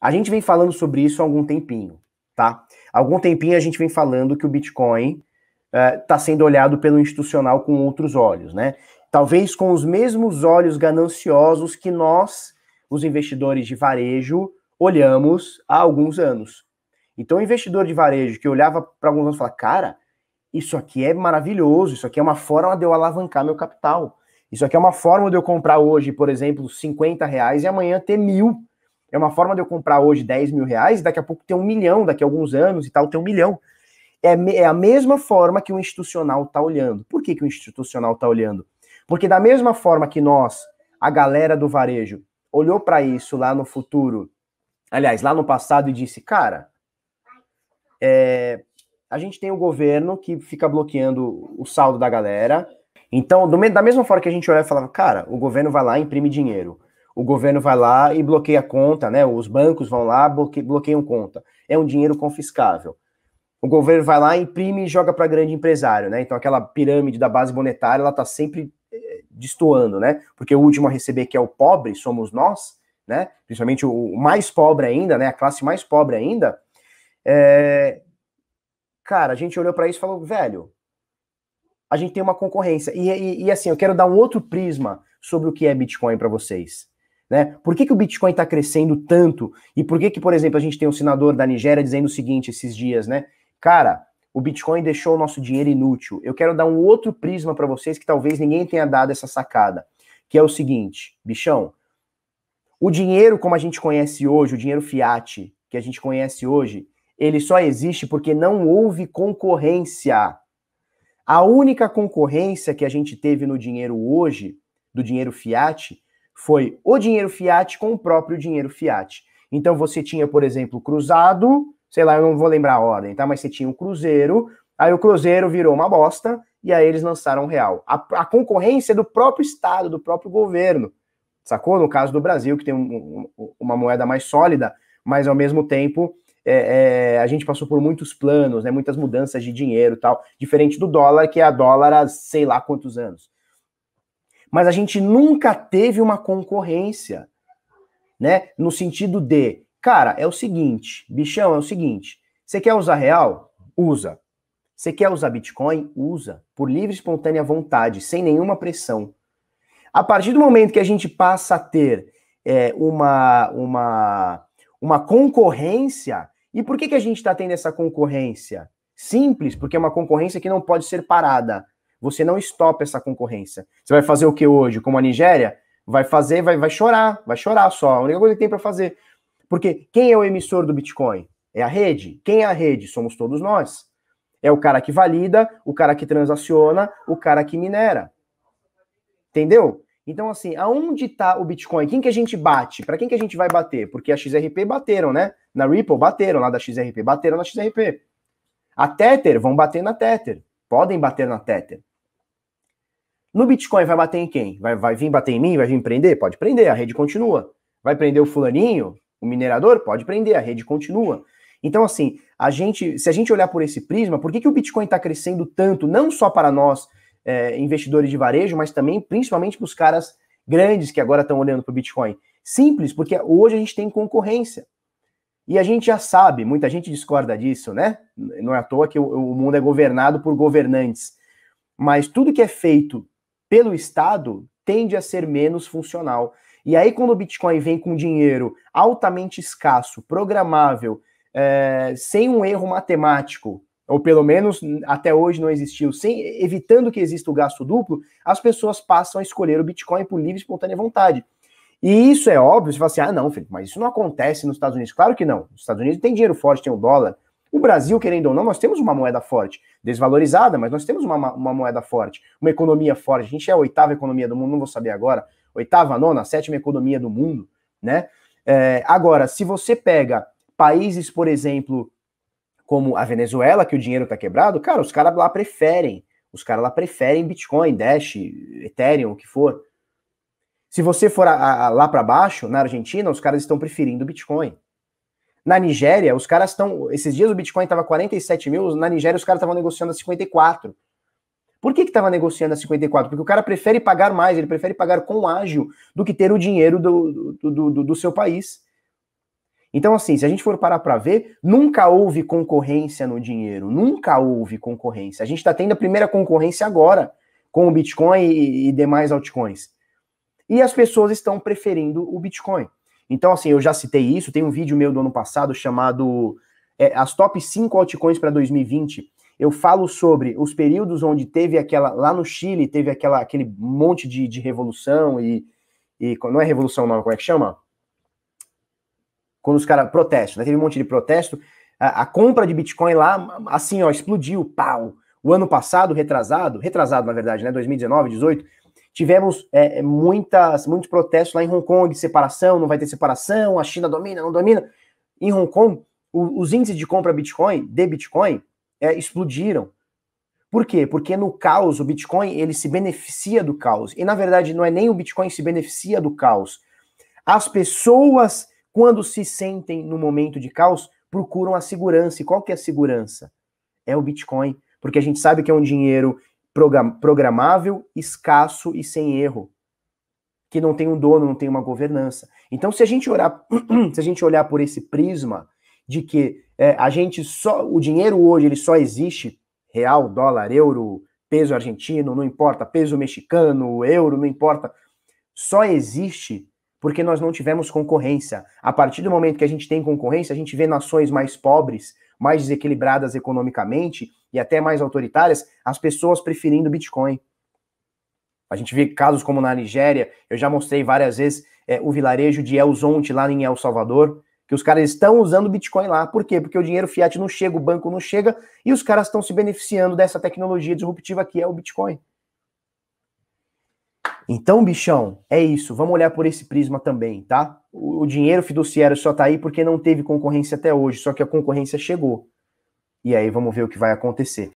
A gente vem falando sobre isso há algum tempinho, tá? Há algum tempinho a gente vem falando que o Bitcoin está eh, uh, sendo olhado pelo institucional com outros olhos, né? Talvez com os mesmos olhos gananciosos que nós, os investidores de varejo, olhamos há alguns anos. Então, o investidor de varejo que olhava para alguns anos e falava, cara, isso aqui é maravilhoso, isso aqui é uma forma de eu alavancar meu capital. Isso aqui é uma forma de eu comprar hoje, por exemplo, 50 reais e amanhã ter mil. É uma forma de eu comprar hoje 10 mil reais, daqui a pouco ter um milhão, daqui a alguns anos e tal, ter um milhão. É, é a mesma forma que o institucional está olhando. Por que, que o institucional está olhando? Porque da mesma forma que nós, a galera do varejo, olhou para isso lá no futuro, aliás, lá no passado e disse, cara, é, a gente tem o governo que fica bloqueando o saldo da galera. Então, do, da mesma forma que a gente olhava e falava, cara, o governo vai lá e imprime dinheiro o governo vai lá e bloqueia a conta, né? Os bancos vão lá, bloque, bloqueiam conta. É um dinheiro confiscável. O governo vai lá, imprime e joga para grande empresário, né? Então aquela pirâmide da base monetária, ela está sempre eh, destoando, né? Porque o último a receber que é o pobre somos nós, né? Principalmente o, o mais pobre ainda, né? A classe mais pobre ainda. É... Cara, a gente olhou para isso e falou, velho, a gente tem uma concorrência. E, e, e assim, eu quero dar um outro prisma sobre o que é Bitcoin para vocês. Né? Por que, que o Bitcoin está crescendo tanto? E por que, que, por exemplo, a gente tem um senador da Nigéria dizendo o seguinte esses dias, né? Cara, o Bitcoin deixou o nosso dinheiro inútil. Eu quero dar um outro prisma para vocês que talvez ninguém tenha dado essa sacada, que é o seguinte, bichão. O dinheiro como a gente conhece hoje, o dinheiro fiat que a gente conhece hoje, ele só existe porque não houve concorrência. A única concorrência que a gente teve no dinheiro hoje, do dinheiro fiat, foi o dinheiro fiat com o próprio dinheiro fiat. Então você tinha, por exemplo, cruzado, sei lá, eu não vou lembrar a ordem, tá? Mas você tinha o cruzeiro, aí o cruzeiro virou uma bosta e aí eles lançaram o real. A, a concorrência é do próprio estado, do próprio governo, sacou? No caso do Brasil, que tem um, um, uma moeda mais sólida, mas ao mesmo tempo é, é, a gente passou por muitos planos, né? Muitas mudanças de dinheiro, tal. Diferente do dólar, que é a dólar há sei lá quantos anos mas a gente nunca teve uma concorrência, né? No sentido de, cara, é o seguinte, bichão, é o seguinte, você quer usar real? Usa. Você quer usar Bitcoin? Usa. Por livre e espontânea vontade, sem nenhuma pressão. A partir do momento que a gente passa a ter é, uma, uma, uma concorrência, e por que, que a gente está tendo essa concorrência? Simples, porque é uma concorrência que não pode ser parada. Você não estopa essa concorrência. Você vai fazer o que hoje? Como a Nigéria? Vai fazer, vai, vai chorar, vai chorar só. A única coisa que tem para fazer. Porque quem é o emissor do Bitcoin? É a rede. Quem é a rede? Somos todos nós. É o cara que valida, o cara que transaciona, o cara que minera. Entendeu? Então, assim, aonde está o Bitcoin? Quem que a gente bate? Para quem que a gente vai bater? Porque a XRP bateram, né? Na Ripple bateram lá da XRP, bateram na XRP. A Tether, vão bater na Tether. Podem bater na Tether. No Bitcoin vai bater em quem? Vai, vai vir bater em mim? Vai vir prender? Pode prender, a rede continua. Vai prender o fulaninho, o minerador? Pode prender, a rede continua. Então, assim, a gente, se a gente olhar por esse prisma, por que, que o Bitcoin está crescendo tanto, não só para nós, é, investidores de varejo, mas também principalmente para os caras grandes que agora estão olhando para o Bitcoin? Simples, porque hoje a gente tem concorrência. E a gente já sabe, muita gente discorda disso, né? Não é à toa que o, o mundo é governado por governantes. Mas tudo que é feito pelo Estado tende a ser menos funcional. E aí, quando o Bitcoin vem com dinheiro altamente escasso, programável, é, sem um erro matemático, ou pelo menos até hoje não existiu, sem, evitando que exista o gasto duplo, as pessoas passam a escolher o Bitcoin por livre e espontânea vontade. E isso é óbvio, você fala assim, ah não, Felipe, mas isso não acontece nos Estados Unidos. Claro que não. Os Estados Unidos tem dinheiro forte, tem o dólar, o Brasil, querendo ou não, nós temos uma moeda forte, desvalorizada, mas nós temos uma, uma moeda forte, uma economia forte. A gente é a oitava economia do mundo, não vou saber agora, oitava, nona, sétima economia do mundo, né? É, agora, se você pega países, por exemplo, como a Venezuela, que o dinheiro tá quebrado, cara, os caras lá preferem, os caras lá preferem Bitcoin, Dash, Ethereum, o que for. Se você for a, a, lá para baixo, na Argentina, os caras estão preferindo Bitcoin. Na Nigéria, os caras estão. Esses dias o Bitcoin estava 47 mil, na Nigéria os caras estavam negociando a 54. Por que estava negociando a 54? Porque o cara prefere pagar mais, ele prefere pagar com ágil do que ter o dinheiro do, do, do, do seu país. Então, assim, se a gente for parar para ver, nunca houve concorrência no dinheiro, nunca houve concorrência. A gente está tendo a primeira concorrência agora com o Bitcoin e, e demais altcoins. E as pessoas estão preferindo o Bitcoin. Então, assim, eu já citei isso, tem um vídeo meu do ano passado chamado é, As Top 5 Altcoins para 2020. Eu falo sobre os períodos onde teve aquela. Lá no Chile teve aquela, aquele monte de, de revolução e, e. Não é revolução, não, como é que chama? Quando os caras. Protesto, né? Teve um monte de protesto. A, a compra de Bitcoin lá, assim, ó, explodiu, pau. O ano passado, retrasado, retrasado na verdade, né, 2019, 18, Tivemos é, é, muitas, muitos protestos lá em Hong Kong, separação, não vai ter separação, a China domina, não domina. Em Hong Kong, o, os índices de compra Bitcoin, de Bitcoin, é, explodiram. Por quê? Porque no caos, o Bitcoin, ele se beneficia do caos. E, na verdade, não é nem o Bitcoin se beneficia do caos. As pessoas, quando se sentem no momento de caos, procuram a segurança. E qual que é a segurança? É o Bitcoin. Porque a gente sabe que é um dinheiro programável, escasso e sem erro, que não tem um dono, não tem uma governança. Então, se a gente olhar, se a gente olhar por esse prisma de que é, a gente só, o dinheiro hoje ele só existe real, dólar, euro, peso argentino, não importa, peso mexicano, euro, não importa, só existe porque nós não tivemos concorrência. A partir do momento que a gente tem concorrência, a gente vê nações mais pobres mais desequilibradas economicamente e até mais autoritárias, as pessoas preferindo Bitcoin. A gente vê casos como na Nigéria, eu já mostrei várias vezes é, o vilarejo de El Zonte, lá em El Salvador, que os caras estão usando Bitcoin lá. Por quê? Porque o dinheiro fiat não chega, o banco não chega, e os caras estão se beneficiando dessa tecnologia disruptiva que é o Bitcoin. Então, bichão, é isso. Vamos olhar por esse prisma também, tá? O, dinheiro fiduciário só tá aí porque não teve concorrência até hoje, só que a concorrência chegou. E aí vamos ver o que vai acontecer.